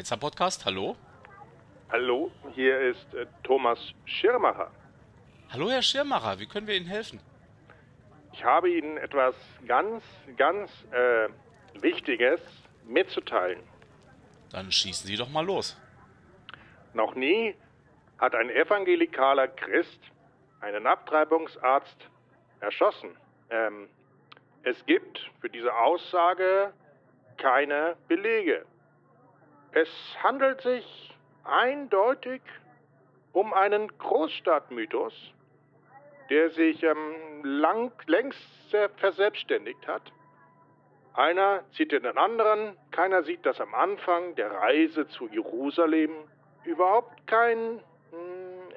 Pizza Podcast, hallo? Hallo, hier ist äh, Thomas Schirmacher. Hallo, Herr Schirmacher, wie können wir Ihnen helfen? Ich habe Ihnen etwas ganz, ganz äh, Wichtiges mitzuteilen. Dann schießen Sie doch mal los. Noch nie hat ein evangelikaler Christ einen Abtreibungsarzt erschossen. Ähm, es gibt für diese Aussage keine Belege. Es handelt sich eindeutig um einen Großstadtmythos, der sich ähm, lang, längst verselbstständigt hat. Einer zieht in den anderen, keiner sieht, dass am Anfang der Reise zu Jerusalem überhaupt kein mh, hm,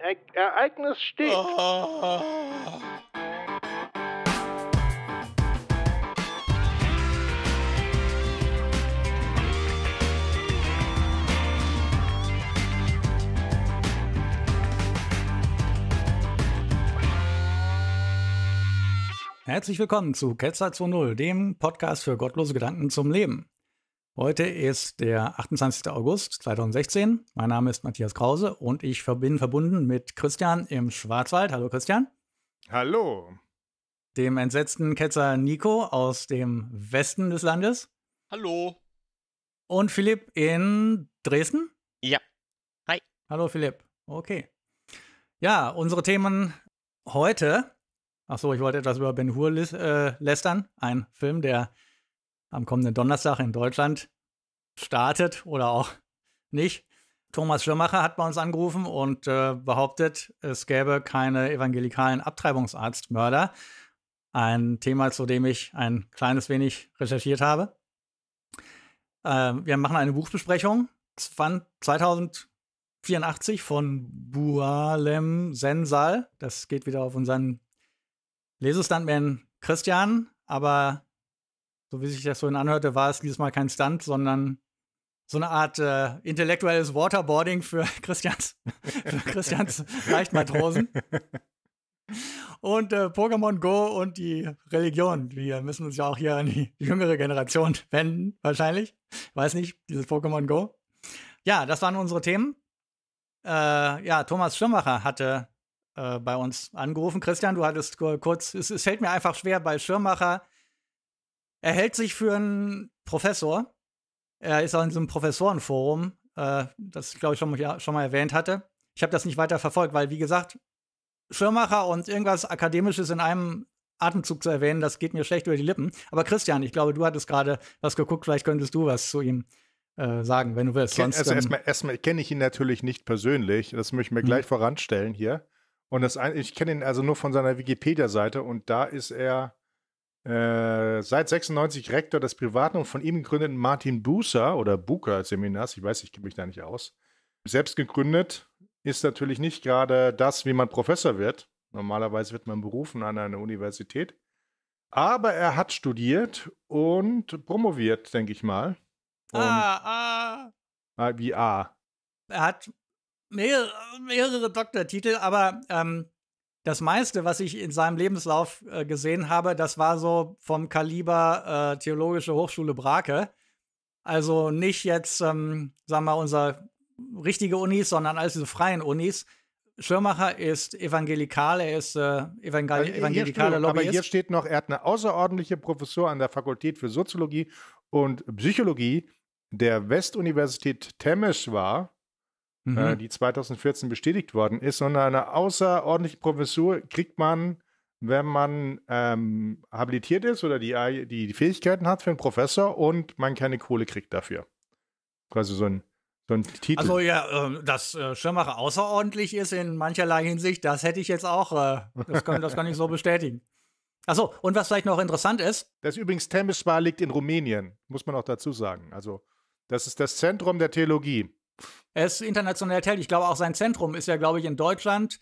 e Ereignis steht. Oh. Herzlich willkommen zu Ketzer 2.0, dem Podcast für gottlose Gedanken zum Leben. Heute ist der 28. August 2016. Mein Name ist Matthias Krause und ich bin verbunden mit Christian im Schwarzwald. Hallo Christian. Hallo. Dem entsetzten Ketzer Nico aus dem Westen des Landes. Hallo. Und Philipp in Dresden. Ja. Hi. Hallo Philipp. Okay. Ja, unsere Themen heute Achso, ich wollte etwas über Ben Hur äh, lästern. Ein Film, der am kommenden Donnerstag in Deutschland startet oder auch nicht. Thomas Schirmacher hat bei uns angerufen und äh, behauptet, es gäbe keine evangelikalen Abtreibungsarztmörder. Ein Thema, zu dem ich ein kleines wenig recherchiert habe. Äh, wir machen eine Buchbesprechung 2084 von Bualem Sensal. Das geht wieder auf unseren Lesestuntman Christian, aber so wie sich das so anhörte, war es dieses Mal kein Stunt, sondern so eine Art äh, intellektuelles Waterboarding für Christians, für Christians Leichtmatrosen. Und äh, Pokémon Go und die Religion. Wir müssen uns ja auch hier an die jüngere Generation wenden, wahrscheinlich. Weiß nicht, dieses Pokémon Go. Ja, das waren unsere Themen. Äh, ja, Thomas Schirmacher hatte äh, bei uns angerufen. Christian, du hattest kurz, es, es fällt mir einfach schwer bei Schirmacher. Er hält sich für einen Professor. Er ist auch in so einem Professorenforum, äh, das glaube ich schon, ja, schon mal erwähnt hatte. Ich habe das nicht weiter verfolgt, weil, wie gesagt, Schirmacher und irgendwas Akademisches in einem Atemzug zu erwähnen, das geht mir schlecht über die Lippen. Aber Christian, ich glaube, du hattest gerade was geguckt, vielleicht könntest du was zu ihm äh, sagen, wenn du willst. Sonst, also ähm, erstmal, erstmal kenne ich ihn natürlich nicht persönlich, das möchte ich mir hm. gleich voranstellen hier. Und das, ich kenne ihn also nur von seiner Wikipedia-Seite und da ist er äh, seit 96 Rektor des privaten und von ihm gegründeten Martin Bucer oder Buka Seminars, ich weiß, ich kenne mich da nicht aus. Selbst gegründet ist natürlich nicht gerade das, wie man Professor wird. Normalerweise wird man berufen an einer Universität. Aber er hat studiert und promoviert, denke ich mal. Und ah, ah. ah wie A. Er hat mehrere, mehrere Doktortitel, aber ähm, das meiste, was ich in seinem Lebenslauf äh, gesehen habe, das war so vom Kaliber äh, Theologische Hochschule Brake. Also nicht jetzt, ähm, sagen wir mal, unsere richtige Unis, sondern all diese freien Unis. Schirmacher ist evangelikal, er ist äh, evangelikale hier, evangelikale steht, Aber hier steht noch, er hat eine außerordentliche Professur an der Fakultät für Soziologie und Psychologie der Westuniversität Temesch war äh, mhm. äh, die 2014 bestätigt worden ist. sondern eine außerordentliche Professur kriegt man, wenn man ähm, habilitiert ist oder die, die, die Fähigkeiten hat für einen Professor und man keine Kohle kriegt dafür. Quasi so ein so also ja, ähm, dass äh, Schirmacher außerordentlich ist in mancherlei Hinsicht, das hätte ich jetzt auch, äh, das kann, das kann ich so bestätigen. Achso, und was vielleicht noch interessant ist. Das ist übrigens Temeswar liegt in Rumänien, muss man auch dazu sagen. Also, das ist das Zentrum der Theologie er ist international tätig. Ich glaube, auch sein Zentrum ist ja, glaube ich, in Deutschland,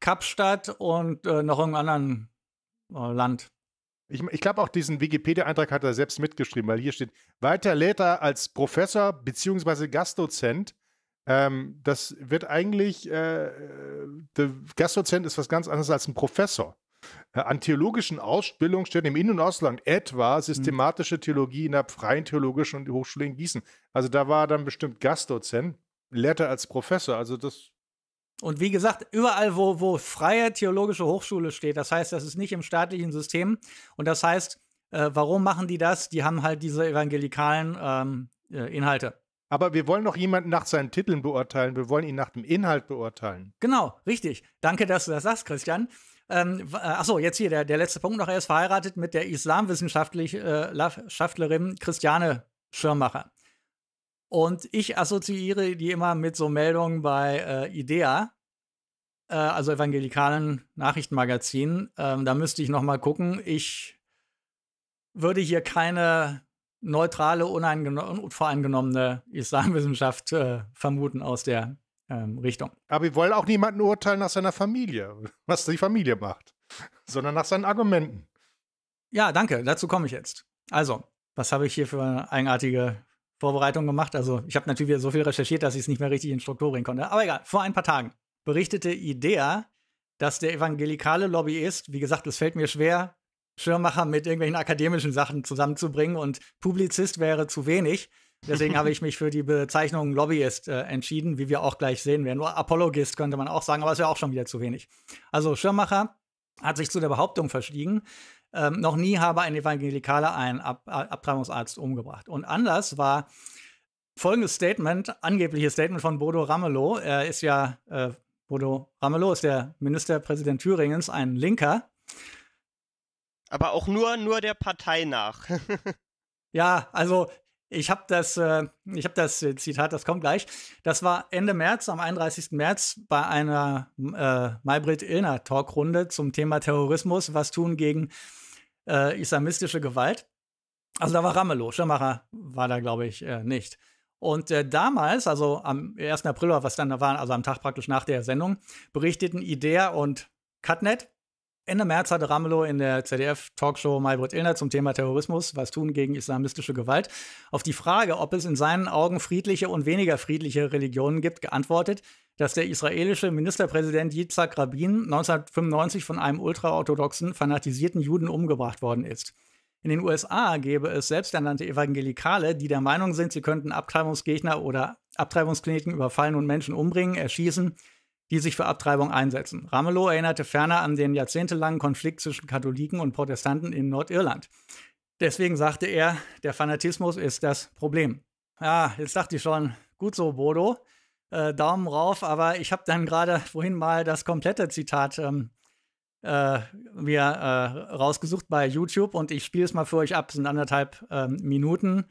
Kapstadt und äh, noch irgendeinem anderen äh, Land. Ich, ich glaube, auch diesen Wikipedia-Eintrag hat er selbst mitgeschrieben, weil hier steht, weiter lädt als Professor bzw. Gastdozent. Ähm, das wird eigentlich, äh, äh, der Gastdozent ist was ganz anderes als ein Professor. Äh, an theologischen Ausbildungen stellen im In- und Ausland etwa systematische Theologie in der Freien Theologischen Hochschule in Gießen. Also da war er dann bestimmt Gastdozent lehrt er als Professor. Also das. Und wie gesagt, überall, wo, wo freie theologische Hochschule steht, das heißt, das ist nicht im staatlichen System. Und das heißt, äh, warum machen die das? Die haben halt diese evangelikalen ähm, äh, Inhalte. Aber wir wollen doch jemanden nach seinen Titeln beurteilen, wir wollen ihn nach dem Inhalt beurteilen. Genau, richtig. Danke, dass du das sagst, Christian. Ähm, äh, achso, jetzt hier der, der letzte Punkt noch. Er ist verheiratet mit der Islamwissenschaftlerin äh, Christiane Schirmacher. Und ich assoziiere die immer mit so Meldungen bei äh, Idea, äh, also evangelikalen Nachrichtenmagazin. Ähm, da müsste ich noch mal gucken. Ich würde hier keine neutrale, unvoreingenommene Islamwissenschaft äh, vermuten aus der ähm, Richtung. Aber wir wollen auch niemanden urteilen nach seiner Familie, was die Familie macht, sondern nach seinen Argumenten. Ja, danke. Dazu komme ich jetzt. Also, was habe ich hier für eine eigenartige Vorbereitung gemacht. Also ich habe natürlich wieder so viel recherchiert, dass ich es nicht mehr richtig in Struktur bringen konnte. Aber egal, vor ein paar Tagen berichtete IDEA, dass der evangelikale Lobbyist, wie gesagt, es fällt mir schwer, Schirmmacher mit irgendwelchen akademischen Sachen zusammenzubringen und Publizist wäre zu wenig. Deswegen habe ich mich für die Bezeichnung Lobbyist äh, entschieden, wie wir auch gleich sehen werden. Nur Apologist könnte man auch sagen, aber es wäre auch schon wieder zu wenig. Also Schirmmacher hat sich zu der Behauptung verschwiegen, ähm, noch nie habe ein Evangelikaler einen Ab Abtreibungsarzt umgebracht. Und Anlass war folgendes Statement, angebliches Statement von Bodo Ramelow. Er ist ja, äh, Bodo Ramelow ist der Ministerpräsident Thüringens, ein Linker. Aber auch nur, nur der Partei nach. ja, also ich habe das, äh, ich das Zitat, das kommt gleich. Das war Ende März, am 31. März bei einer äh, Maybrit Illner Talkrunde zum Thema Terrorismus, was tun gegen äh, islamistische Gewalt. Also da war Ramelow, Schirmacher war da, glaube ich, äh, nicht. Und äh, damals, also am 1. April, was dann da war, also am Tag praktisch nach der Sendung, berichteten IDEA und CutNet. Ende März hatte Ramelow in der ZDF-Talkshow Maybrit Illner zum Thema Terrorismus, was tun gegen islamistische Gewalt, auf die Frage, ob es in seinen Augen friedliche und weniger friedliche Religionen gibt, geantwortet, dass der israelische Ministerpräsident Yitzhak Rabin 1995 von einem ultraorthodoxen, fanatisierten Juden umgebracht worden ist. In den USA gäbe es selbsternannte Evangelikale, die der Meinung sind, sie könnten Abtreibungsgegner oder Abtreibungskliniken überfallen und Menschen umbringen, erschießen, die sich für Abtreibung einsetzen. Ramelow erinnerte ferner an den jahrzehntelangen Konflikt zwischen Katholiken und Protestanten in Nordirland. Deswegen sagte er, der Fanatismus ist das Problem. Ja, jetzt dachte ich schon, gut so, Bodo äh, Daumen rauf, aber ich habe dann gerade vorhin mal das komplette Zitat ähm, äh, mir äh, rausgesucht bei YouTube und ich spiele es mal für euch ab, es sind anderthalb ähm, Minuten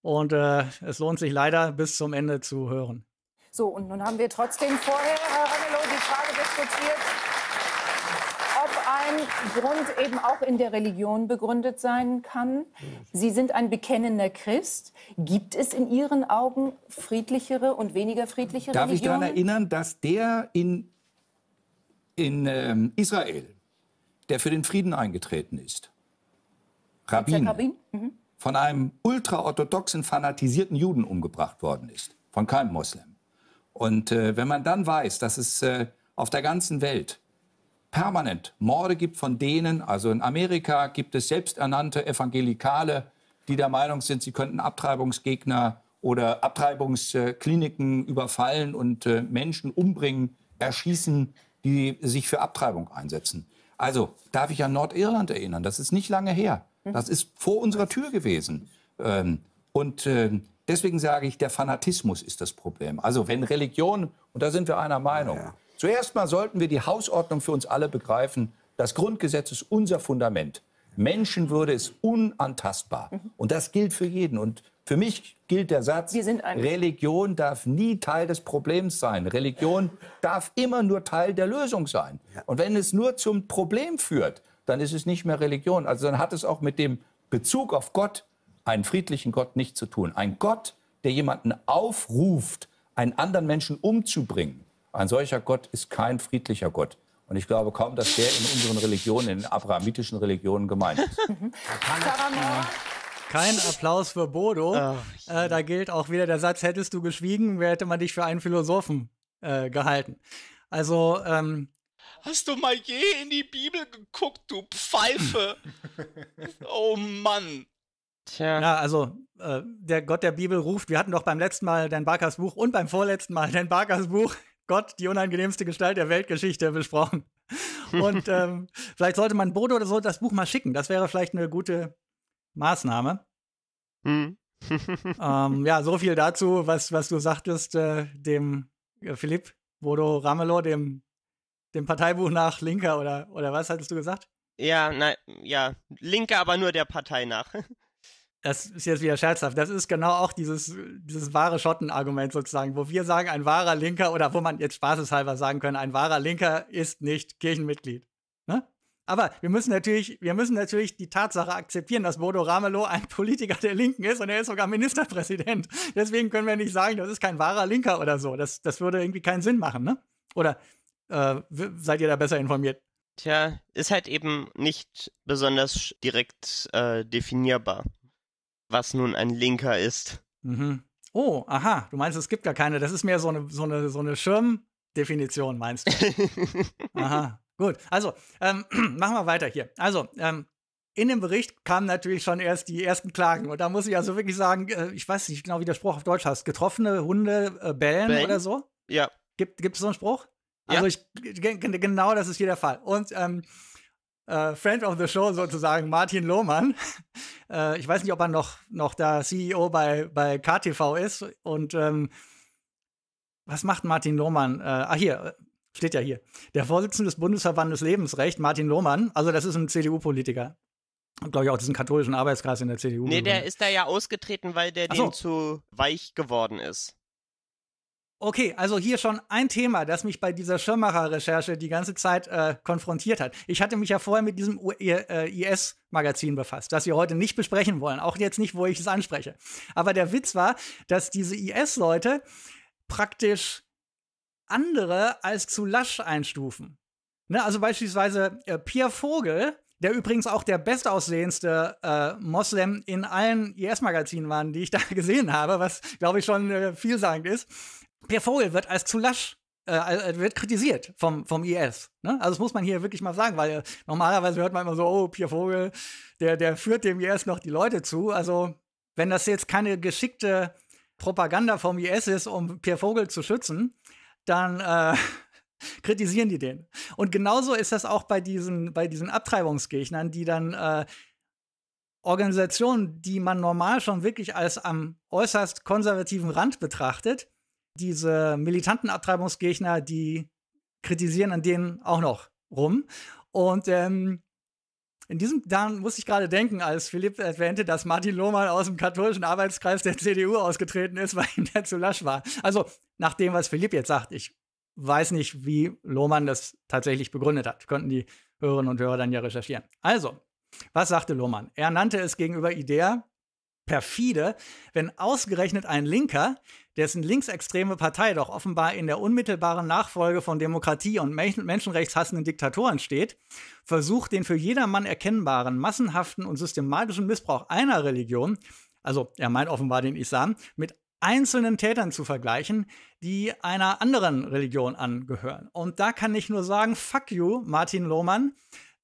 und äh, es lohnt sich leider bis zum Ende zu hören. So, und nun haben wir trotzdem vorher, Herr äh, Ramelow, die Frage diskutiert dem Grund eben auch in der Religion begründet sein kann. Sie sind ein bekennender Christ. Gibt es in Ihren Augen friedlichere und weniger friedlichere Darf Religionen? Darf ich daran erinnern, dass der in, in ähm, Israel, der für den Frieden eingetreten ist, Rabbin, Rabbin? Mhm. von einem ultraorthodoxen, fanatisierten Juden umgebracht worden ist, von keinem Moslem. Und äh, wenn man dann weiß, dass es äh, auf der ganzen Welt permanent Morde gibt von denen, also in Amerika gibt es selbsternannte Evangelikale, die der Meinung sind, sie könnten Abtreibungsgegner oder Abtreibungskliniken überfallen und äh, Menschen umbringen, erschießen, die sich für Abtreibung einsetzen. Also darf ich an Nordirland erinnern, das ist nicht lange her. Mhm. Das ist vor unserer Tür gewesen. Ähm, und äh, deswegen sage ich, der Fanatismus ist das Problem. Also wenn Religion, und da sind wir einer Meinung, ja, ja. Zuerst mal sollten wir die Hausordnung für uns alle begreifen. Das Grundgesetz ist unser Fundament. Menschenwürde ist unantastbar. Und das gilt für jeden. Und für mich gilt der Satz, Religion darf nie Teil des Problems sein. Religion darf immer nur Teil der Lösung sein. Und wenn es nur zum Problem führt, dann ist es nicht mehr Religion. Also dann hat es auch mit dem Bezug auf Gott, einen friedlichen Gott, nichts zu tun. Ein Gott, der jemanden aufruft, einen anderen Menschen umzubringen, ein solcher Gott ist kein friedlicher Gott. Und ich glaube kaum, dass der in unseren Religionen, in den abrahamitischen Religionen gemeint ist. Kein Applaus für Bodo. Oh, äh, da gilt auch wieder der Satz, hättest du geschwiegen, hätte man dich für einen Philosophen äh, gehalten. Also, ähm, Hast du mal je in die Bibel geguckt, du Pfeife? oh Mann. Tja. Ja, also äh, der Gott der Bibel ruft, wir hatten doch beim letzten Mal dein Barkers Buch und beim vorletzten Mal dein Barkers Buch Gott, die unangenehmste Gestalt der Weltgeschichte besprochen. Und ähm, vielleicht sollte man Bodo oder so das Buch mal schicken. Das wäre vielleicht eine gute Maßnahme. Mhm. ähm, ja, so viel dazu, was, was du sagtest, äh, dem äh, Philipp Bodo Ramelow, dem, dem Parteibuch nach Linker oder, oder was hattest du gesagt? Ja, nein, ja, Linke aber nur der Partei nach. das ist jetzt wieder scherzhaft, das ist genau auch dieses, dieses wahre Schotten-Argument sozusagen, wo wir sagen, ein wahrer Linker oder wo man jetzt spaßeshalber sagen können, ein wahrer Linker ist nicht Kirchenmitglied. Ne? Aber wir müssen, natürlich, wir müssen natürlich die Tatsache akzeptieren, dass Bodo Ramelow ein Politiker der Linken ist und er ist sogar Ministerpräsident. Deswegen können wir nicht sagen, das ist kein wahrer Linker oder so. Das, das würde irgendwie keinen Sinn machen, ne? Oder äh, seid ihr da besser informiert? Tja, ist halt eben nicht besonders direkt äh, definierbar was nun ein Linker ist. Mhm. Oh, aha, du meinst, es gibt gar keine. Das ist mehr so eine, so eine, so eine Schirmdefinition, meinst du? aha, gut. Also, ähm, machen wir weiter hier. Also, ähm, in dem Bericht kamen natürlich schon erst die ersten Klagen. Und da muss ich also wirklich sagen, äh, ich weiß nicht genau, wie der Spruch auf Deutsch heißt. Getroffene Hunde äh, bellen, bellen, oder so? Ja. Gibt es so einen Spruch? Ja. Also ich, genau das ist hier der Fall. Und ähm, äh, Friend of the Show sozusagen, Martin Lohmann. Äh, ich weiß nicht, ob er noch, noch da CEO bei, bei KTV ist. Und ähm, was macht Martin Lohmann? Äh, ah, hier, äh, steht ja hier. Der Vorsitzende des Bundesverbandes Lebensrecht, Martin Lohmann, also das ist ein CDU-Politiker. Und Glaube ich auch diesen katholischen Arbeitskreis in der CDU. Nee, der ist da ja ausgetreten, weil der so. dem zu weich geworden ist. Okay, also hier schon ein Thema, das mich bei dieser Schirmacher-Recherche die ganze Zeit äh, konfrontiert hat. Ich hatte mich ja vorher mit diesem e, äh, IS-Magazin befasst, das wir heute nicht besprechen wollen, auch jetzt nicht, wo ich es anspreche. Aber der Witz war, dass diese IS-Leute praktisch andere als zu lasch einstufen. Ne? also beispielsweise äh, Pierre Vogel, der übrigens auch der bestaussehendste äh, Moslem in allen IS-Magazinen war, die ich da gesehen habe, was, glaube ich, schon äh, vielsagend ist. Per Vogel wird als zu lasch äh, äh wird kritisiert vom, vom IS. Ne? Also das muss man hier wirklich mal sagen, weil äh, normalerweise hört man immer so, oh, Pierre Vogel, der, der führt dem IS noch die Leute zu. Also wenn das jetzt keine geschickte Propaganda vom IS ist, um Pierre Vogel zu schützen, dann äh, kritisieren die den. Und genauso ist das auch bei diesen, bei diesen Abtreibungsgegnern, die dann äh, Organisationen, die man normal schon wirklich als am äußerst konservativen Rand betrachtet, diese militanten Abtreibungsgegner, die kritisieren an denen auch noch rum. Und ähm, in diesem, dann muss ich gerade denken, als Philipp erwähnte, dass Martin Lohmann aus dem katholischen Arbeitskreis der CDU ausgetreten ist, weil ihm der zu lasch war. Also nach dem, was Philipp jetzt sagt, ich weiß nicht, wie Lohmann das tatsächlich begründet hat. Könnten die Hörerinnen und Hörer dann ja recherchieren. Also, was sagte Lohmann? Er nannte es gegenüber IDEA perfide, wenn ausgerechnet ein Linker, dessen linksextreme Partei doch offenbar in der unmittelbaren Nachfolge von Demokratie und menschenrechtshassenden Diktatoren steht, versucht, den für jedermann erkennbaren, massenhaften und systematischen Missbrauch einer Religion, also er meint offenbar den Islam, mit einzelnen Tätern zu vergleichen, die einer anderen Religion angehören. Und da kann ich nur sagen, fuck you, Martin Lohmann.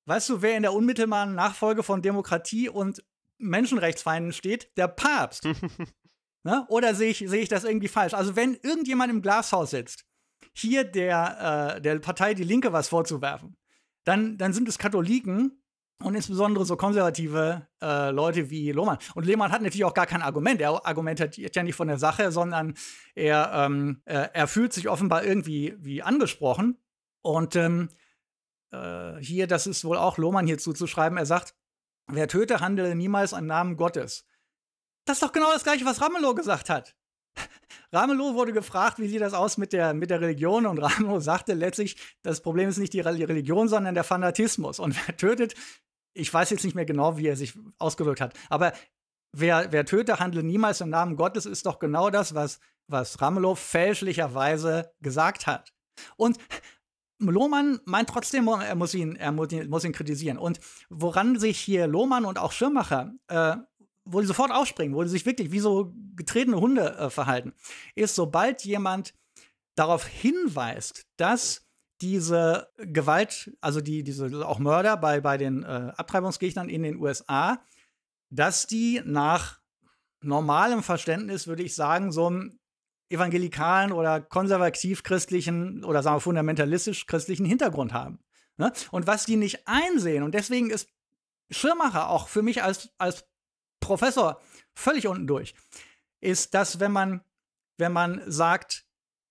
Weißt du, wer in der unmittelbaren Nachfolge von Demokratie und Menschenrechtsfeinden steht, der Papst. ne? Oder sehe ich, seh ich das irgendwie falsch? Also, wenn irgendjemand im Glashaus sitzt, hier der, äh, der Partei Die Linke was vorzuwerfen, dann, dann sind es Katholiken und insbesondere so konservative äh, Leute wie Lohmann. Und Lehmann hat natürlich auch gar kein Argument. Er argumentiert ja nicht von der Sache, sondern er, ähm, äh, er fühlt sich offenbar irgendwie wie angesprochen. Und ähm, äh, hier, das ist wohl auch Lohmann hier zuzuschreiben, er sagt, Wer töte, handele niemals im Namen Gottes. Das ist doch genau das Gleiche, was Ramelow gesagt hat. Ramelow wurde gefragt, wie sieht das aus mit der, mit der Religion? Und Ramelow sagte letztlich, das Problem ist nicht die Religion, sondern der Fanatismus. Und wer tötet, ich weiß jetzt nicht mehr genau, wie er sich ausgedrückt hat, aber wer, wer töte, handle niemals im Namen Gottes, ist doch genau das, was, was Ramelow fälschlicherweise gesagt hat. Und Lohmann meint trotzdem, er muss ihn, er muss ihn, muss ihn kritisieren. Und woran sich hier Lohmann und auch Schirmacher, äh, wo die sofort aufspringen, wo die sich wirklich wie so getretene Hunde äh, verhalten, ist, sobald jemand darauf hinweist, dass diese Gewalt, also die, diese auch Mörder bei, bei den äh, Abtreibungsgegnern in den USA, dass die nach normalem Verständnis, würde ich sagen, so ein evangelikalen oder konservativ-christlichen oder sagen wir fundamentalistisch-christlichen Hintergrund haben. Ne? Und was die nicht einsehen, und deswegen ist Schirmacher auch für mich als, als Professor völlig unten durch, ist, dass wenn man, wenn man sagt,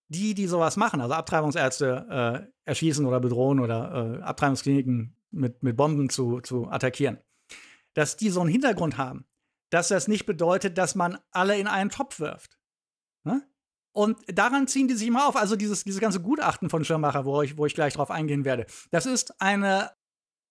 die, die sowas machen, also Abtreibungsärzte äh, erschießen oder bedrohen oder äh, Abtreibungskliniken mit, mit Bomben zu, zu attackieren, dass die so einen Hintergrund haben, dass das nicht bedeutet, dass man alle in einen Topf wirft. Ne? Und daran ziehen die sich immer auf. Also dieses, dieses ganze Gutachten von Schirmacher, wo ich, wo ich gleich drauf eingehen werde. Das ist eine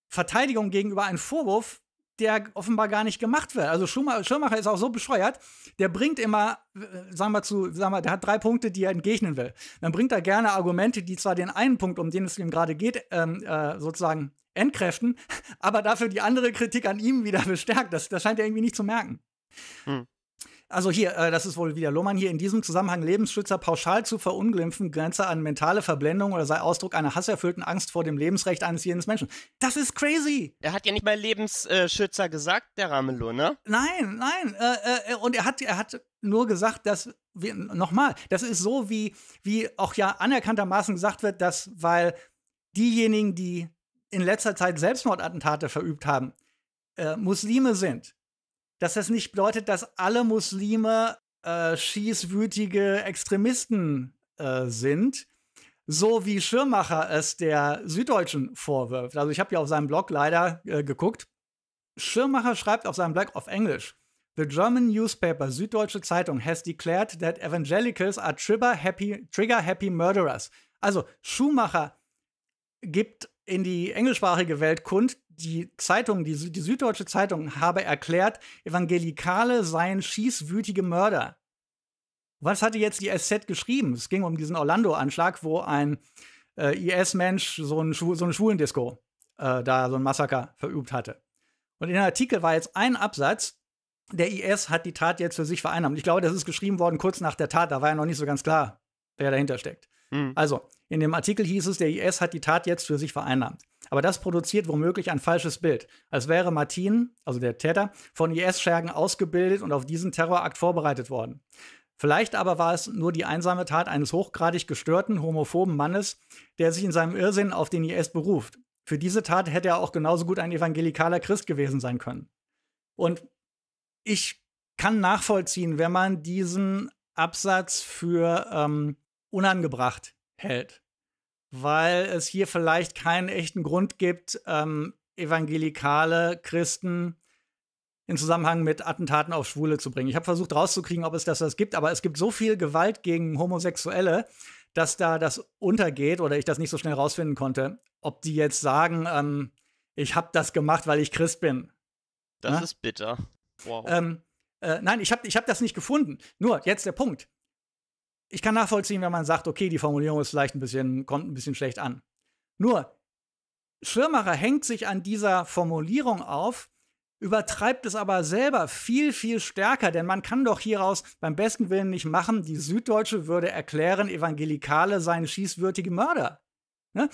Verteidigung gegenüber einem Vorwurf, der offenbar gar nicht gemacht wird. Also Schirmacher ist auch so bescheuert, der bringt immer, äh, sagen wir zu, sagen wir, der hat drei Punkte, die er entgegnen will. Dann bringt er gerne Argumente, die zwar den einen Punkt, um den es ihm gerade geht, ähm, äh, sozusagen entkräften, aber dafür die andere Kritik an ihm wieder bestärkt. Das, das scheint er irgendwie nicht zu merken. Hm. Also hier, äh, das ist wohl wieder Lohmann hier, in diesem Zusammenhang Lebensschützer pauschal zu verunglimpfen, Grenze an mentale Verblendung oder sei Ausdruck einer hasserfüllten Angst vor dem Lebensrecht eines jeden Menschen. Das ist crazy. Er hat ja nicht mal Lebensschützer gesagt, der Ramelow, ne? Nein, nein. Äh, äh, äh und er hat, er hat nur gesagt, dass wir, nochmal, das ist so, wie, wie auch ja anerkanntermaßen gesagt wird, dass, weil diejenigen, die in letzter Zeit Selbstmordattentate verübt haben, äh, Muslime sind dass das nicht bedeutet, dass alle Muslime äh, schießwütige Extremisten äh, sind, so wie Schirmacher es der Süddeutschen vorwirft. Also ich habe ja auf seinem Blog leider äh, geguckt. Schirmacher schreibt auf seinem Blog auf Englisch. The German newspaper Süddeutsche Zeitung has declared that evangelicals are trigger happy, trigger happy murderers. Also Schumacher gibt in die englischsprachige Welt kund. Die Zeitung, die, die Süddeutsche Zeitung, habe erklärt, Evangelikale seien schießwütige Mörder. Was hatte jetzt die SZ geschrieben? Es ging um diesen Orlando-Anschlag, wo ein äh, IS-Mensch so, ein so eine Schulendisco äh, da so ein Massaker verübt hatte. Und in dem Artikel war jetzt ein Absatz, der IS hat die Tat jetzt für sich vereinnahmt. Ich glaube, das ist geschrieben worden kurz nach der Tat, da war ja noch nicht so ganz klar, wer dahinter steckt. Hm. Also, in dem Artikel hieß es, der IS hat die Tat jetzt für sich vereinnahmt. Aber das produziert womöglich ein falsches Bild, als wäre Martin, also der Täter, von IS-Schergen ausgebildet und auf diesen Terrorakt vorbereitet worden. Vielleicht aber war es nur die einsame Tat eines hochgradig gestörten, homophoben Mannes, der sich in seinem Irrsinn auf den IS beruft. Für diese Tat hätte er auch genauso gut ein evangelikaler Christ gewesen sein können. Und ich kann nachvollziehen, wenn man diesen Absatz für ähm, unangebracht hält, weil es hier vielleicht keinen echten Grund gibt, ähm, evangelikale Christen in Zusammenhang mit Attentaten auf Schwule zu bringen. Ich habe versucht rauszukriegen, ob es das, das gibt, aber es gibt so viel Gewalt gegen Homosexuelle, dass da das untergeht oder ich das nicht so schnell rausfinden konnte, ob die jetzt sagen, ähm, ich habe das gemacht, weil ich Christ bin. Das Na? Ne? ist bitter. Wow. Ähm, äh, nein, ich habe ich hab das nicht gefunden. Nur jetzt der Punkt ich kann nachvollziehen, wenn man sagt, okay, die Formulierung ist vielleicht ein bisschen, kommt ein bisschen schlecht an. Nur, Schirmacher hängt sich an dieser Formulierung auf, übertreibt es aber selber viel, viel stärker, denn man kann doch hieraus beim besten Willen nicht machen, die Süddeutsche würde erklären, Evangelikale seien schießwürdige Mörder. Ne?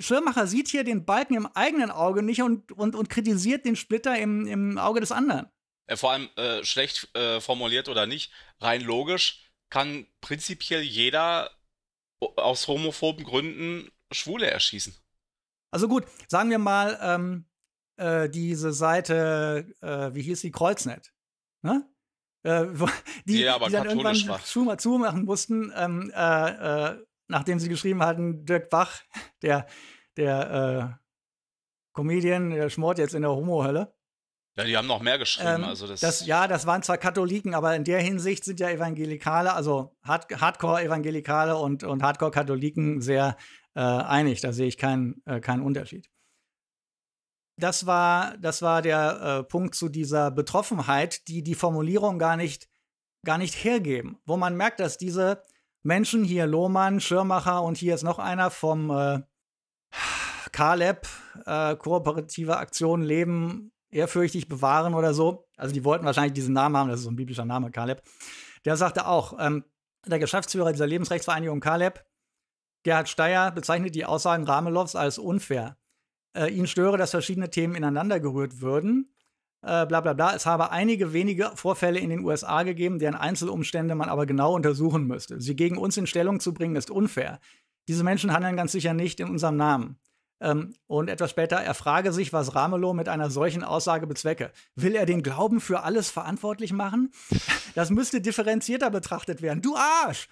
Schirmacher sieht hier den Balken im eigenen Auge nicht und, und, und kritisiert den Splitter im, im Auge des anderen. Äh, vor allem äh, schlecht äh, formuliert oder nicht, rein logisch kann prinzipiell jeder aus homophoben Gründen Schwule erschießen. Also gut, sagen wir mal, ähm, äh, diese Seite, äh, wie hieß sie, Kreuznet, ne? Äh, die, ja, die, dann irgendwann Zu, zumachen mussten, ähm, äh, äh, nachdem sie geschrieben hatten, Dirk Bach, der, der äh, Comedian, der schmort jetzt in der Homo-Hölle. Ja, die haben noch mehr geschrieben. Ähm, also das, das ja, das waren zwar Katholiken, aber in der Hinsicht sind ja Evangelikale, also Hard Hardcore-Evangelikale und, und Hardcore-Katholiken sehr äh, einig. Da sehe ich keinen, äh, keinen Unterschied. Das war, das war der äh, Punkt zu dieser Betroffenheit, die die Formulierung gar nicht, gar nicht hergeben. Wo man merkt, dass diese Menschen hier, Lohmann, Schirmacher und hier ist noch einer vom äh, KLab, äh, Kooperative Aktion Leben ehrfürchtig bewahren oder so. Also die wollten wahrscheinlich diesen Namen haben, das ist so ein biblischer Name, Kaleb. Der sagte auch, ähm, der Geschäftsführer dieser Lebensrechtsvereinigung Kaleb, Gerhard Steyer, bezeichnet die Aussagen Ramelows als unfair. Äh, ihn störe, dass verschiedene Themen ineinander gerührt würden. Äh, bla bla bla. Es habe einige wenige Vorfälle in den USA gegeben, deren Einzelumstände man aber genau untersuchen müsste. Sie gegen uns in Stellung zu bringen, ist unfair. Diese Menschen handeln ganz sicher nicht in unserem Namen. Ähm, und etwas später, erfrage frage sich, was Ramelow mit einer solchen Aussage bezwecke. Will er den Glauben für alles verantwortlich machen? Das müsste differenzierter betrachtet werden. Du Arsch!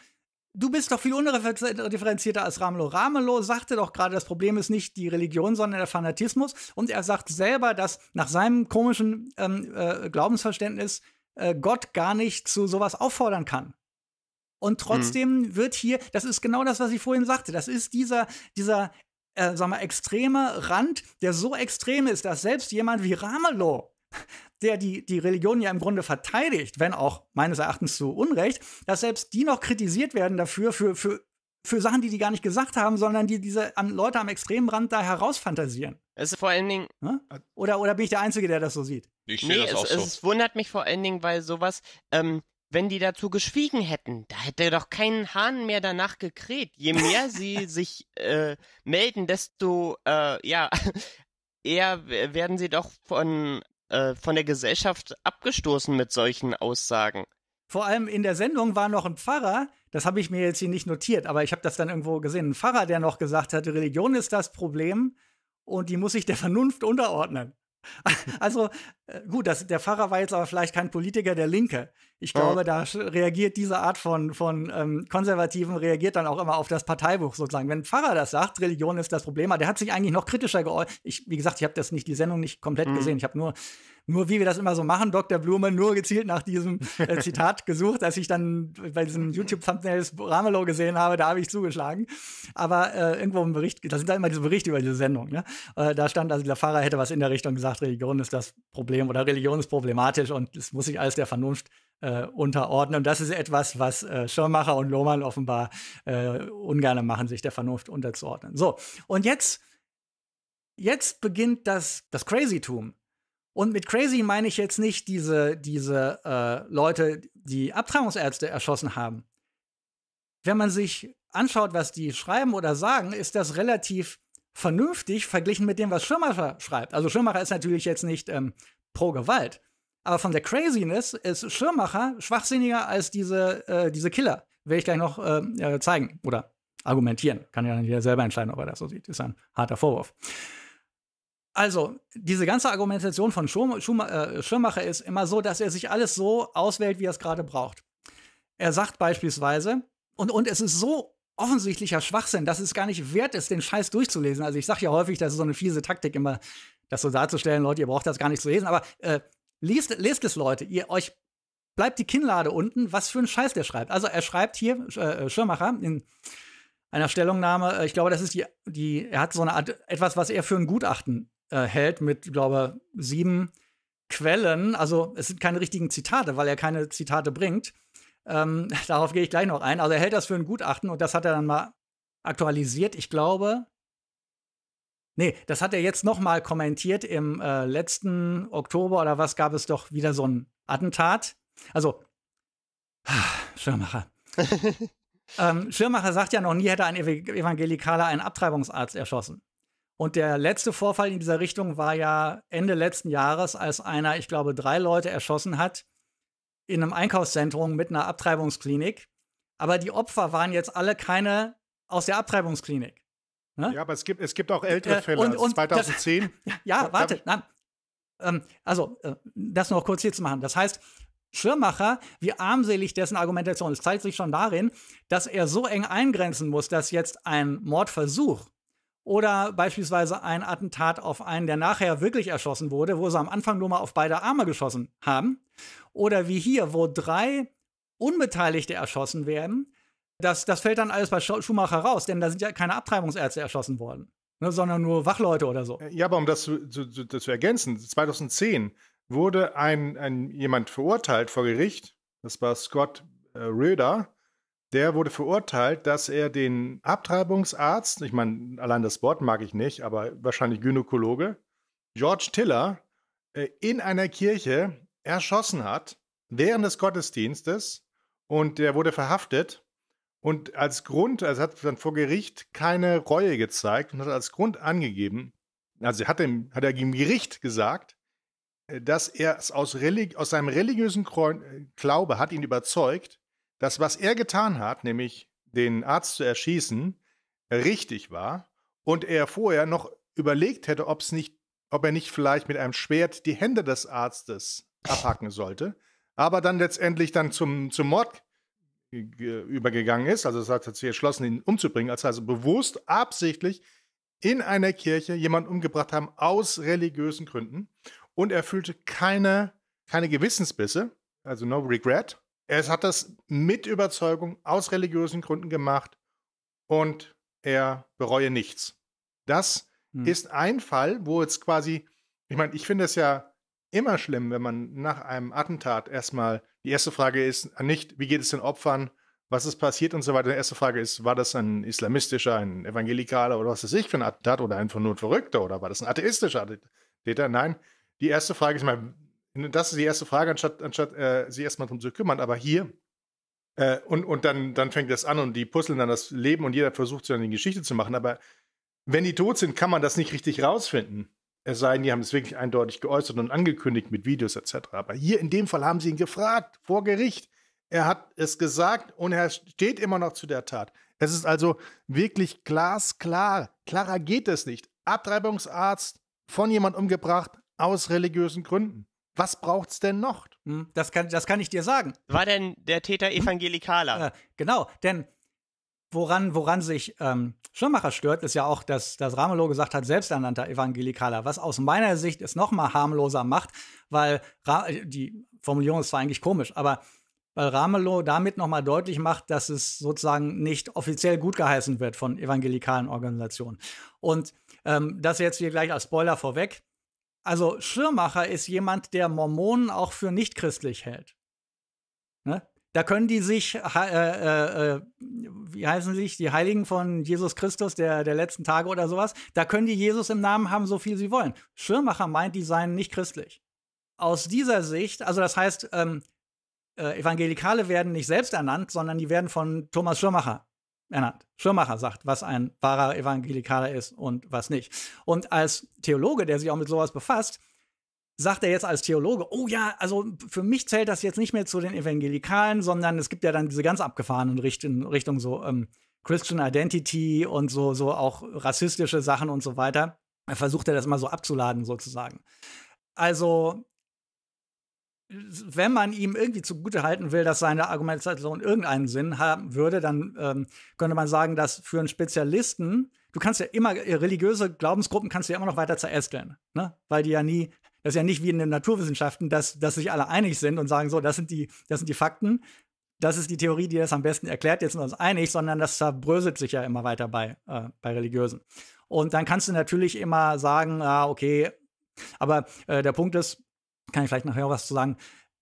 Du bist doch viel undifferenzierter als Ramelow. Ramelow sagte doch gerade, das Problem ist nicht die Religion, sondern der Fanatismus. Und er sagt selber, dass nach seinem komischen ähm, äh, Glaubensverständnis äh, Gott gar nicht zu sowas auffordern kann. Und mhm. trotzdem mhm. wird hier, das ist genau das, was ich vorhin sagte, das ist dieser, dieser äh, sag mal, extreme Rand, der so extrem ist, dass selbst jemand wie Ramelow, der die, die Religion ja im Grunde verteidigt, wenn auch meines Erachtens zu Unrecht, dass selbst die noch kritisiert werden dafür, für, für, für Sachen, die die gar nicht gesagt haben, sondern die diese an, Leute am extremen Rand da herausfantasieren. Es ist vor allen Dingen. Ne? Oder, oder bin ich der Einzige, der das so sieht? Ich sehe nee, das auch so. Es wundert mich vor allen Dingen, weil sowas, ähm, wenn die dazu geschwiegen hätten, da hätte doch kein Hahn mehr danach gekräht. Je mehr sie sich äh, melden, desto äh, ja eher werden sie doch von äh, von der Gesellschaft abgestoßen mit solchen Aussagen. Vor allem in der Sendung war noch ein Pfarrer, das habe ich mir jetzt hier nicht notiert, aber ich habe das dann irgendwo gesehen, ein Pfarrer, der noch gesagt hat, Religion ist das Problem und die muss sich der Vernunft unterordnen. Also äh, gut, das, der Pfarrer war jetzt aber vielleicht kein Politiker der Linke. Ich glaube, da reagiert diese Art von, von ähm, Konservativen, reagiert dann auch immer auf das Parteibuch sozusagen. Wenn ein Pfarrer das sagt, Religion ist das Problem, aber der hat sich eigentlich noch kritischer geäußert. wie gesagt, ich habe das nicht, die Sendung nicht komplett mhm. gesehen. Ich habe nur, nur, wie wir das immer so machen, Dr. Blume, nur gezielt nach diesem äh, Zitat gesucht, als ich dann bei diesem YouTube-Thumbnails Ramelow gesehen habe, da habe ich zugeschlagen. Aber äh, irgendwo im Bericht, da sind da immer diese Berichte über diese Sendung. Ne? Äh, da stand, also der Pfarrer hätte was in der Richtung gesagt, Religion ist das Problem oder Religion ist problematisch und es muss sich alles der Vernunft äh, unterordnen. Und das ist etwas, was äh, Schirmacher und Lohmann offenbar äh, ungern machen, sich der Vernunft unterzuordnen. So, und jetzt, jetzt beginnt das, das Crazy-Tum. Und mit crazy meine ich jetzt nicht diese, diese äh, Leute, die Abtreibungsärzte erschossen haben. Wenn man sich anschaut, was die schreiben oder sagen, ist das relativ vernünftig verglichen mit dem, was Schirmacher schreibt. Also Schirmacher ist natürlich jetzt nicht ähm, pro Gewalt, aber von der Craziness ist Schirmacher schwachsinniger als diese, äh, diese Killer. Will ich gleich noch äh, zeigen oder argumentieren. Kann ja jeder selber entscheiden, ob er das so sieht. Ist ein harter Vorwurf. Also, diese ganze Argumentation von Schum Schum äh, Schirmacher ist immer so, dass er sich alles so auswählt, wie er es gerade braucht. Er sagt beispielsweise, und, und es ist so offensichtlicher Schwachsinn, dass es gar nicht wert ist, den Scheiß durchzulesen. Also ich sage ja häufig, das ist so eine fiese Taktik, immer das so darzustellen, Leute, ihr braucht das gar nicht zu lesen, aber äh, Lest, lest es, Leute. Ihr euch bleibt die Kinnlade unten, was für ein Scheiß der schreibt. Also er schreibt hier, äh, äh, Schirmacher, in einer Stellungnahme, äh, ich glaube, das ist die, die, er hat so eine Art, etwas, was er für ein Gutachten äh, hält, mit, ich glaube, sieben Quellen. Also es sind keine richtigen Zitate, weil er keine Zitate bringt. Ähm, darauf gehe ich gleich noch ein. Also er hält das für ein Gutachten und das hat er dann mal aktualisiert. Ich glaube, Nee, das hat er jetzt nochmal kommentiert. Im äh, letzten Oktober oder was gab es doch wieder so ein Attentat. Also, Schirmacher. ähm, Schirmacher sagt ja, noch nie hätte ein Evangelikaler einen Abtreibungsarzt erschossen. Und der letzte Vorfall in dieser Richtung war ja Ende letzten Jahres, als einer, ich glaube, drei Leute erschossen hat in einem Einkaufszentrum mit einer Abtreibungsklinik. Aber die Opfer waren jetzt alle keine aus der Abtreibungsklinik. Ne? Ja, aber es gibt, es gibt auch äh, ältere äh, Fälle. Und, also und, 2010. Das, ja, warte, nein. Ähm, also, äh, das noch kurz hier zu machen. Das heißt, Schirmacher, wie armselig dessen Argumentation ist, zeigt sich schon darin, dass er so eng eingrenzen muss, dass jetzt ein Mordversuch oder beispielsweise ein Attentat auf einen, der nachher wirklich erschossen wurde, wo sie am Anfang nur mal auf beide Arme geschossen haben, oder wie hier, wo drei Unbeteiligte erschossen werden das, das fällt dann alles bei Schumacher raus, denn da sind ja keine Abtreibungsärzte erschossen worden, ne, sondern nur Wachleute oder so. Äh, ja, aber um das zu, zu, zu, zu ergänzen, 2010 wurde ein, ein, jemand verurteilt vor Gericht, das war Scott äh, Röder, der wurde verurteilt, dass er den Abtreibungsarzt, ich meine, allein das Wort mag ich nicht, aber wahrscheinlich Gynäkologe, George Tiller, äh, in einer Kirche erschossen hat, während des Gottesdienstes, und der wurde verhaftet und als Grund, also hat dann vor Gericht keine Reue gezeigt und hat als Grund angegeben, also hat, dem, hat er im Gericht gesagt, äh, dass er es aus, Religi aus seinem religiösen Glaube hat ihn überzeugt, dass was er getan hat, nämlich den Arzt zu erschießen, richtig war und er vorher noch überlegt hätte, ob's nicht, ob er nicht vielleicht mit einem Schwert die Hände des Arztes abhacken sollte, aber dann letztendlich dann zum, zum Mord übergegangen ist, also es hat sich entschlossen, ihn umzubringen, als also bewusst, absichtlich in einer Kirche jemanden umgebracht haben aus religiösen Gründen. Und er fühlte keine, keine Gewissensbisse, also no regret. Er hat das mit Überzeugung aus religiösen Gründen gemacht und er bereue nichts. Das hm. ist ein Fall, wo jetzt quasi, ich meine, ich finde es ja immer schlimm, wenn man nach einem Attentat erstmal die erste Frage ist, nicht, wie geht es den Opfern, was ist passiert und so weiter. Die erste Frage ist, war das ein islamistischer, ein evangelikaler oder was weiß ich für ein Attentat oder ein von Not Verrückter oder war das ein atheistischer Täter? Nein, die erste Frage ist mal, das ist die erste Frage, anstatt, anstatt äh, sie erstmal darum zu kümmern. Aber hier, äh, und, und dann, dann fängt das an und die puzzeln dann das Leben und jeder versucht so eine Geschichte zu machen. Aber wenn die tot sind, kann man das nicht richtig rausfinden. Es sei denn, die haben es wirklich eindeutig geäußert und angekündigt mit Videos etc. Aber hier in dem Fall haben sie ihn gefragt vor Gericht. Er hat es gesagt und er steht immer noch zu der Tat. Es ist also wirklich glasklar. Klarer geht es nicht. Abtreibungsarzt von jemand umgebracht aus religiösen Gründen. Was braucht's denn noch? Hm, das kann, das kann ich dir sagen. War denn der Täter hm? Evangelikaler? Äh, genau, denn woran, woran sich ähm, Schirmacher stört, ist ja auch, dass, dass Ramelow gesagt hat, selbsternannter Evangelikaler, was aus meiner Sicht es noch mal harmloser macht, weil Ra die Formulierung ist zwar eigentlich komisch, aber weil Ramelow damit noch mal deutlich macht, dass es sozusagen nicht offiziell gut geheißen wird von evangelikalen Organisationen. Und ähm, das jetzt hier gleich als Spoiler vorweg. Also Schirmacher ist jemand, der Mormonen auch für nicht christlich hält. Ne? Da können die sich, äh, äh, äh, wie heißen sie, sich, die Heiligen von Jesus Christus der, der letzten Tage oder sowas, da können die Jesus im Namen haben, so viel sie wollen. Schirmacher meint, die seien nicht christlich. Aus dieser Sicht, also das heißt, ähm, äh, Evangelikale werden nicht selbst ernannt, sondern die werden von Thomas Schirmacher ernannt. Schirmacher sagt, was ein wahrer Evangelikaler ist und was nicht. Und als Theologe, der sich auch mit sowas befasst, sagt er jetzt als Theologe, oh ja, also für mich zählt das jetzt nicht mehr zu den Evangelikalen, sondern es gibt ja dann diese ganz abgefahrenen Richtungen, Richtung so ähm, Christian Identity und so, so auch rassistische Sachen und so weiter. Er versucht er das mal so abzuladen sozusagen. Also, wenn man ihm irgendwie zugute halten will, dass seine Argumentation irgendeinen Sinn haben würde, dann ähm, könnte man sagen, dass für einen Spezialisten du kannst ja immer äh, religiöse Glaubensgruppen kannst du ja immer noch weiter zerästeln, ne? Weil die ja nie das ist ja nicht wie in den Naturwissenschaften, dass, dass sich alle einig sind und sagen, so, das sind die, das sind die Fakten, das ist die Theorie, die das am besten erklärt, jetzt sind wir uns einig, sondern das zerbröselt sich ja immer weiter bei, äh, bei Religiösen. Und dann kannst du natürlich immer sagen, ah, okay, aber äh, der Punkt ist, kann ich vielleicht nachher auch was zu sagen,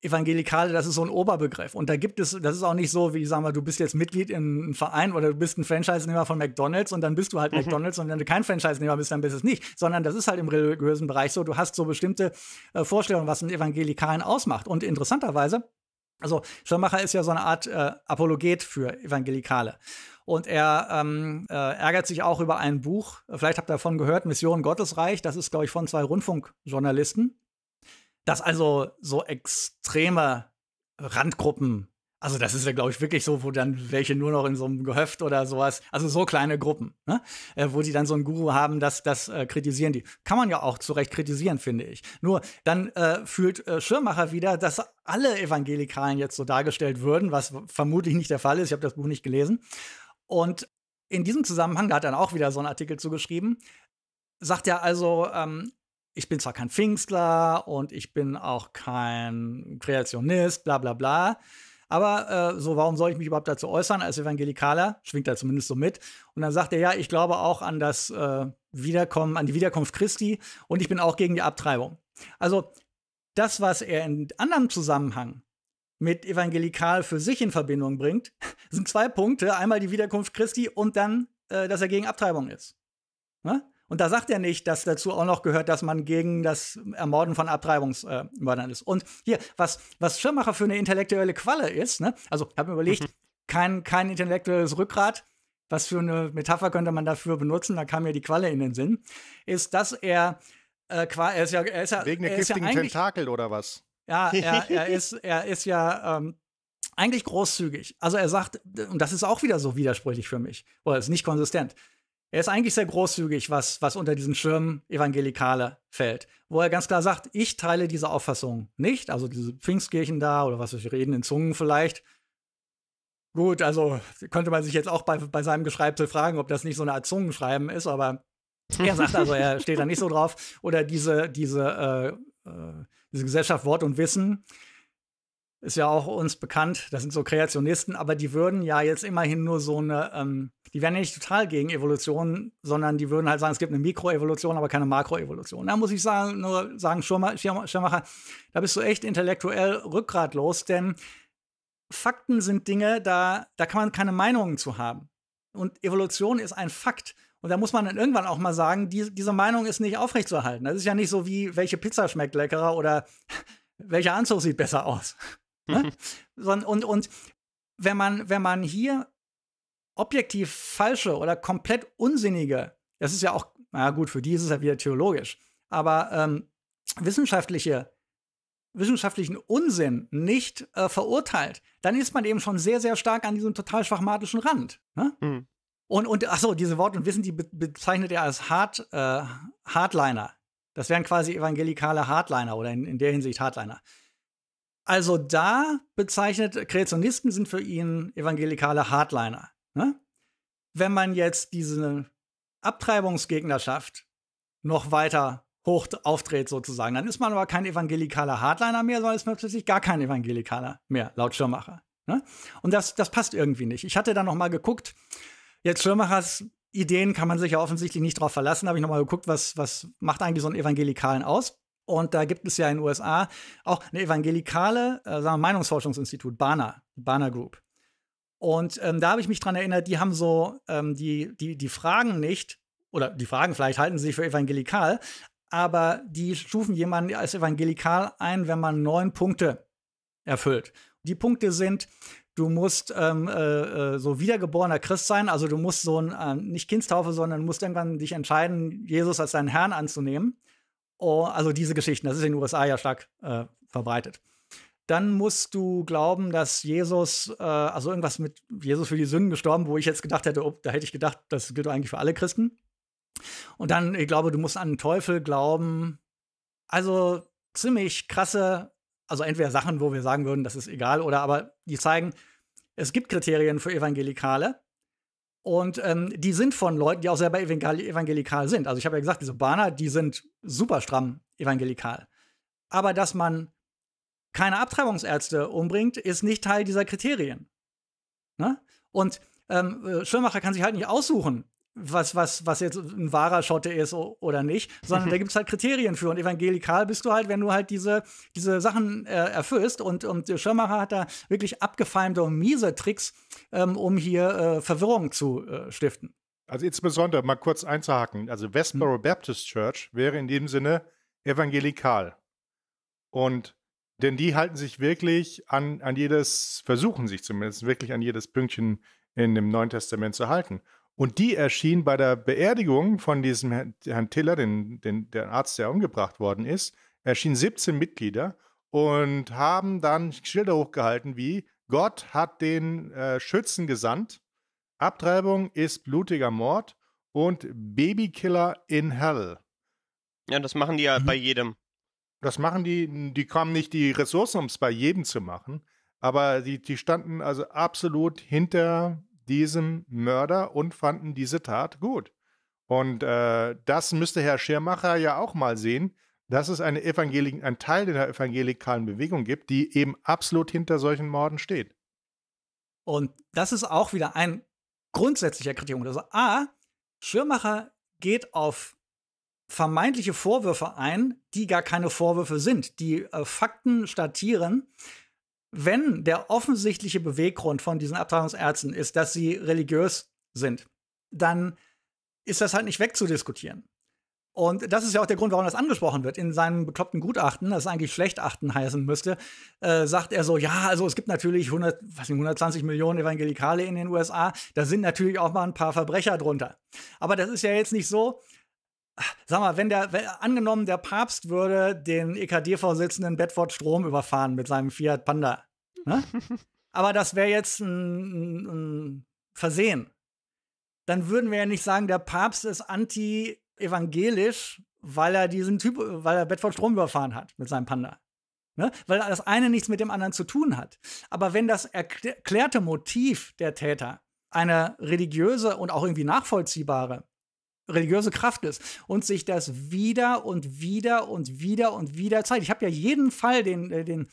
Evangelikale, das ist so ein Oberbegriff. Und da gibt es, das ist auch nicht so, wie sagen wir, du bist jetzt Mitglied in einem Verein oder du bist ein Franchise-Nehmer von McDonalds und dann bist du halt mhm. McDonalds und wenn du kein Franchise-Nehmer bist, dann bist du es nicht. Sondern das ist halt im religiösen Bereich so, du hast so bestimmte äh, Vorstellungen, was einen Evangelikalen ausmacht. Und interessanterweise, also Schirmacher ist ja so eine Art äh, Apologet für Evangelikale. Und er ähm, äh, ärgert sich auch über ein Buch, vielleicht habt ihr davon gehört, Mission Gottesreich, das ist, glaube ich, von zwei Rundfunkjournalisten dass also so extreme Randgruppen, also das ist ja, glaube ich, wirklich so, wo dann welche nur noch in so einem Gehöft oder sowas, also so kleine Gruppen, ne? Äh, wo die dann so einen Guru haben, das, das äh, kritisieren die. Kann man ja auch zu Recht kritisieren, finde ich. Nur dann äh, fühlt äh, Schirmacher wieder, dass alle Evangelikalen jetzt so dargestellt würden, was vermutlich nicht der Fall ist. Ich habe das Buch nicht gelesen. Und in diesem Zusammenhang, da hat er dann auch wieder so einen Artikel zugeschrieben, sagt er also, ähm, ich bin zwar kein Pfingstler und ich bin auch kein Kreationist, bla bla bla. Aber äh, so, warum soll ich mich überhaupt dazu äußern? Als Evangelikaler schwingt er zumindest so mit. Und dann sagt er, ja, ich glaube auch an das äh, Wiederkommen, an die Wiederkunft Christi und ich bin auch gegen die Abtreibung. Also das, was er in anderem Zusammenhang mit evangelikal für sich in Verbindung bringt, sind zwei Punkte. Einmal die Wiederkunft Christi und dann, äh, dass er gegen Abtreibung ist. Ne? Und da sagt er nicht, dass dazu auch noch gehört, dass man gegen das Ermorden von Abtreibungsmördern äh, ist. Und hier, was, was Schirmacher für eine intellektuelle Qualle ist, ne? also ich habe mir überlegt, mhm. kein, kein intellektuelles Rückgrat, was für eine Metapher könnte man dafür benutzen, da kam mir die Qualle in den Sinn, ist, dass er, äh, er ist ja, er ist ja, Wegen der giftigen ja Tentakel oder was? Ja, er, er, ist, er ist ja ähm, eigentlich großzügig. Also er sagt, und das ist auch wieder so widersprüchlich für mich, oder ist nicht konsistent. Er ist eigentlich sehr großzügig, was, was unter diesen Schirm Evangelikale fällt, wo er ganz klar sagt, ich teile diese Auffassung nicht, also diese Pfingstkirchen da oder was wir reden in Zungen vielleicht. Gut, also könnte man sich jetzt auch bei, bei seinem Geschreibsel fragen, ob das nicht so eine Art Zungenschreiben ist, aber er sagt also, er steht da nicht so drauf. Oder diese, diese, äh, äh, diese Gesellschaft Wort und Wissen ist ja auch uns bekannt, das sind so Kreationisten, aber die würden ja jetzt immerhin nur so eine ähm, die wären ja nicht total gegen Evolution, sondern die würden halt sagen, es gibt eine Mikroevolution, aber keine Makroevolution. Da muss ich sagen, nur sagen, Schirmacher, da bist du echt intellektuell rückgratlos, denn Fakten sind Dinge, da, da kann man keine Meinungen zu haben. Und Evolution ist ein Fakt. Und da muss man dann irgendwann auch mal sagen, die, diese Meinung ist nicht aufrechtzuerhalten. Das ist ja nicht so wie, welche Pizza schmeckt leckerer oder welcher Anzug sieht besser aus. ne? und, und, und wenn man, wenn man hier objektiv falsche oder komplett unsinnige, das ist ja auch, na gut, für die ist es ja wieder theologisch, aber ähm, wissenschaftliche, wissenschaftlichen Unsinn nicht äh, verurteilt, dann ist man eben schon sehr, sehr stark an diesem total schwachmatischen Rand. Ne? Mhm. Und, und ach diese Worte und Wissen, die be bezeichnet er als Hard, äh, Hardliner. Das wären quasi evangelikale Hardliner oder in, in der Hinsicht Hardliner. Also da bezeichnet Kreationisten sind für ihn evangelikale Hardliner. Ne? Wenn man jetzt diese Abtreibungsgegnerschaft noch weiter hoch aufdreht sozusagen, dann ist man aber kein evangelikaler Hardliner mehr, sondern ist man plötzlich gar kein evangelikaler mehr, laut Schirmacher. Ne? Und das, das passt irgendwie nicht. Ich hatte da noch mal geguckt, jetzt Schirmachers Ideen kann man sich ja offensichtlich nicht drauf verlassen, habe ich noch mal geguckt, was, was macht eigentlich so einen Evangelikalen aus? Und da gibt es ja in den USA auch eine evangelikale, äh, sagen wir, Meinungsforschungsinstitut, BANA, BANA Group. Und ähm, da habe ich mich dran erinnert, die haben so ähm, die, die, die Fragen nicht, oder die Fragen vielleicht halten sie sich für evangelikal, aber die stufen jemanden als evangelikal ein, wenn man neun Punkte erfüllt. Die Punkte sind, du musst ähm, äh, äh so wiedergeborener Christ sein, also du musst so ein, äh, nicht Kindstaufe, sondern musst irgendwann dich entscheiden, Jesus als deinen Herrn anzunehmen. Oh, also diese Geschichten, das ist in den USA ja stark äh, verbreitet dann musst du glauben, dass Jesus, äh, also irgendwas mit Jesus für die Sünden gestorben, wo ich jetzt gedacht hätte, oh, da hätte ich gedacht, das gilt eigentlich für alle Christen. Und dann, ich glaube, du musst an den Teufel glauben. Also ziemlich krasse, also entweder Sachen, wo wir sagen würden, das ist egal, oder aber die zeigen, es gibt Kriterien für Evangelikale. Und ähm, die sind von Leuten, die auch selber evangelikal sind. Also ich habe ja gesagt, diese Bahner, die sind super stramm evangelikal. Aber dass man keine Abtreibungsärzte umbringt, ist nicht Teil dieser Kriterien. Ne? Und ähm, äh, Schirmacher kann sich halt nicht aussuchen, was, was, was jetzt ein wahrer Schotte ist oder nicht, sondern da gibt es halt Kriterien für. Und evangelikal bist du halt, wenn du halt diese, diese Sachen äh, erfüllst. Und, und Schirmacher hat da wirklich abgefeimte und miese Tricks, ähm, um hier äh, Verwirrung zu äh, stiften. Also insbesondere, mal kurz einzuhaken, also Westboro hm. Baptist Church wäre in dem Sinne evangelikal. Und denn die halten sich wirklich an, an jedes, versuchen sich zumindest wirklich an jedes Pünktchen in dem Neuen Testament zu halten. Und die erschien bei der Beerdigung von diesem Herrn Tiller, den, den, den Arzt, der umgebracht worden ist, erschienen 17 Mitglieder und haben dann Schilder hochgehalten wie Gott hat den äh, Schützen gesandt, Abtreibung ist blutiger Mord und Babykiller in Hell. Ja, das machen die ja mhm. bei jedem. Das machen die, die kamen nicht die Ressourcen, um es bei jedem zu machen, aber die, die standen also absolut hinter diesem Mörder und fanden diese Tat gut. Und äh, das müsste Herr Schirmacher ja auch mal sehen, dass es eine Evangelik einen Teil der evangelikalen Bewegung gibt, die eben absolut hinter solchen Morden steht. Und das ist auch wieder ein grundsätzlicher Kritikpunkt. Also A, Schirmacher geht auf vermeintliche Vorwürfe ein, die gar keine Vorwürfe sind, die äh, Fakten statieren. Wenn der offensichtliche Beweggrund von diesen Abtreibungsärzten ist, dass sie religiös sind, dann ist das halt nicht wegzudiskutieren. Und das ist ja auch der Grund, warum das angesprochen wird. In seinem bekloppten Gutachten, das eigentlich Schlechtachten heißen müsste, äh, sagt er so, ja, also es gibt natürlich 100, was, 120 Millionen Evangelikale in den USA, da sind natürlich auch mal ein paar Verbrecher drunter. Aber das ist ja jetzt nicht so, Sag mal, wenn der, wenn, angenommen, der Papst würde den EKD-Vorsitzenden Bedford Strom überfahren mit seinem Fiat Panda. Ne? Aber das wäre jetzt ein, ein Versehen. Dann würden wir ja nicht sagen, der Papst ist anti-evangelisch, weil er diesen Typ, weil er Bedford Strom überfahren hat mit seinem Panda. Ne? Weil das eine nichts mit dem anderen zu tun hat. Aber wenn das erklärte Motiv der Täter eine religiöse und auch irgendwie nachvollziehbare religiöse Kraft ist und sich das wieder und wieder und wieder und wieder zeigt. Ich habe ja jeden Fall den, äh, den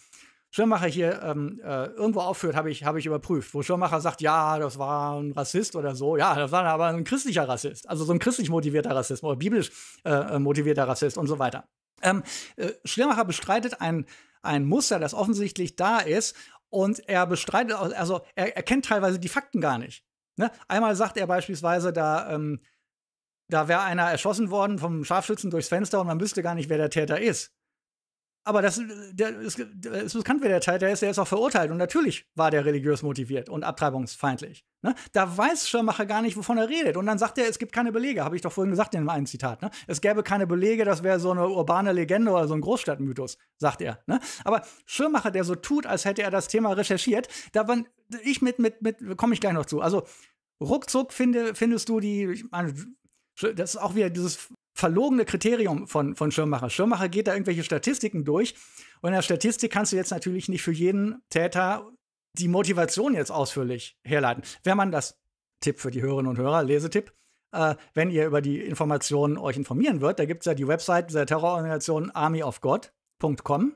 Schirmacher hier ähm, äh, irgendwo aufführt, habe ich, hab ich überprüft, wo Schirmacher sagt, ja, das war ein Rassist oder so. Ja, das war aber ein christlicher Rassist, also so ein christlich motivierter Rassismus oder biblisch äh, äh motivierter Rassist und so weiter. Ähm, äh, Schirmacher bestreitet ein, ein Muster, das offensichtlich da ist und er bestreitet, also er, erkennt teilweise die Fakten gar nicht. Ne? Einmal sagt er beispielsweise, da ähm, da wäre einer erschossen worden vom Scharfschützen durchs Fenster und man wüsste gar nicht, wer der Täter ist. Aber das, der, ist, ist bekannt, wer der Täter ist, der ist auch verurteilt. Und natürlich war der religiös motiviert und abtreibungsfeindlich. Ne? Da weiß Schirmacher gar nicht, wovon er redet. Und dann sagt er, es gibt keine Belege. Habe ich doch vorhin gesagt in einem Zitat. Ne? Es gäbe keine Belege, das wäre so eine urbane Legende oder so ein Großstadtmythos, sagt er. Ne? Aber Schirmacher, der so tut, als hätte er das Thema recherchiert, da bin ich mit, mit, mit, komme ich gleich noch zu. Also ruckzuck finde, findest du die, ich meine, das ist auch wieder dieses verlogene Kriterium von, von Schirmacher. Schirmmacher geht da irgendwelche Statistiken durch. Und in der Statistik kannst du jetzt natürlich nicht für jeden Täter die Motivation jetzt ausführlich herleiten. Wenn man das, Tipp für die Hörerinnen und Hörer, Lesetipp, äh, wenn ihr über die Informationen euch informieren wird, da gibt es ja die Website der Terrororganisation armyofgod.com.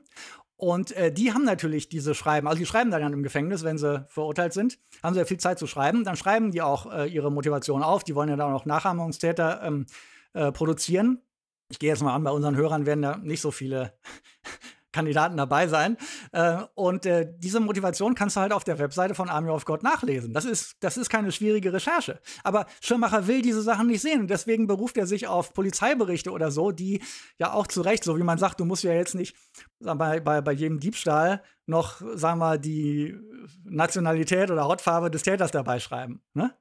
Und äh, die haben natürlich diese Schreiben, also die schreiben dann im Gefängnis, wenn sie verurteilt sind, haben sie ja viel Zeit zu schreiben. Dann schreiben die auch äh, ihre Motivation auf. Die wollen ja dann auch Nachahmungstäter ähm, äh, produzieren. Ich gehe jetzt mal an, bei unseren Hörern werden da nicht so viele Kandidaten dabei sein. Äh, und äh, diese Motivation kannst du halt auf der Webseite von Army of God nachlesen. Das ist, das ist keine schwierige Recherche. Aber Schirmacher will diese Sachen nicht sehen. deswegen beruft er sich auf Polizeiberichte oder so, die ja auch zu Recht, so wie man sagt, du musst ja jetzt nicht bei, bei, bei jedem Diebstahl noch, sagen wir, mal, die Nationalität oder Hautfarbe des Täters dabei schreiben. Ne?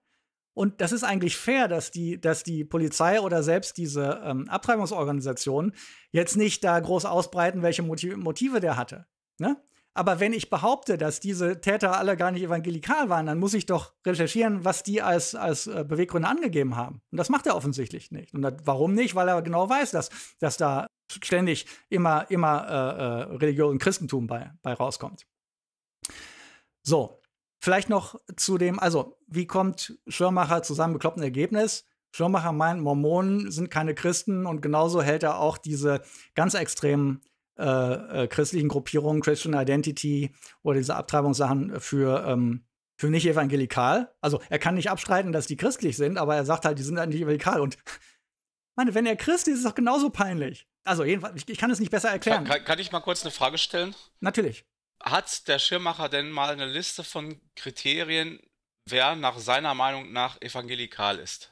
Und das ist eigentlich fair, dass die, dass die Polizei oder selbst diese ähm, Abtreibungsorganisationen jetzt nicht da groß ausbreiten, welche Motive, Motive der hatte. Ne? Aber wenn ich behaupte, dass diese Täter alle gar nicht evangelikal waren, dann muss ich doch recherchieren, was die als, als äh, Beweggründe angegeben haben. Und das macht er offensichtlich nicht. Und das, warum nicht? Weil er genau weiß, dass, dass da ständig immer, immer äh, äh Religion und Christentum bei, bei rauskommt. So, Vielleicht noch zu dem, also wie kommt Schirmacher zu seinem bekloppten Ergebnis? Schirmacher meint, Mormonen sind keine Christen und genauso hält er auch diese ganz extremen äh, äh, christlichen Gruppierungen, Christian Identity oder diese Abtreibungssachen für, ähm, für nicht evangelikal. Also er kann nicht abstreiten, dass die christlich sind, aber er sagt halt, die sind halt nicht evangelikal. Und meine, wenn er Christ ist, ist es doch genauso peinlich. Also jedenfalls, ich, ich kann es nicht besser erklären. Kann, kann, kann ich mal kurz eine Frage stellen? Natürlich hat der Schirmacher denn mal eine Liste von Kriterien, wer nach seiner Meinung nach evangelikal ist?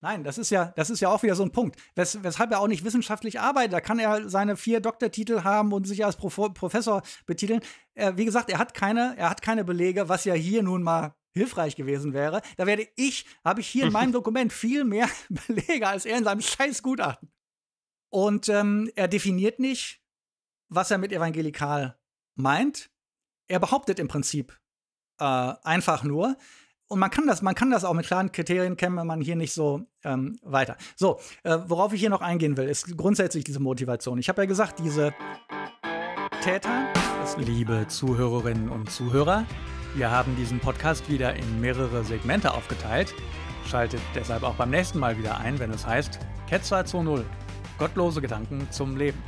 Nein, das ist ja, das ist ja auch wieder so ein Punkt, wes weshalb er auch nicht wissenschaftlich arbeitet. Da kann er seine vier Doktortitel haben und sich als Prof Professor betiteln. Äh, wie gesagt, er hat keine, er hat keine Belege, was ja hier nun mal hilfreich gewesen wäre. Da werde ich, habe ich hier in meinem Dokument viel mehr Belege als er in seinem Scheißgutachten. Und ähm, er definiert nicht, was er mit evangelikal meint er behauptet im Prinzip äh, einfach nur, und man kann das, man kann das auch mit klaren Kriterien wenn man hier nicht so ähm, weiter. So, äh, worauf ich hier noch eingehen will, ist grundsätzlich diese Motivation. Ich habe ja gesagt, diese Täter. Liebe Zuhörerinnen und Zuhörer, wir haben diesen Podcast wieder in mehrere Segmente aufgeteilt. Schaltet deshalb auch beim nächsten Mal wieder ein, wenn es heißt Ketzer 2.0. Gottlose Gedanken zum Leben.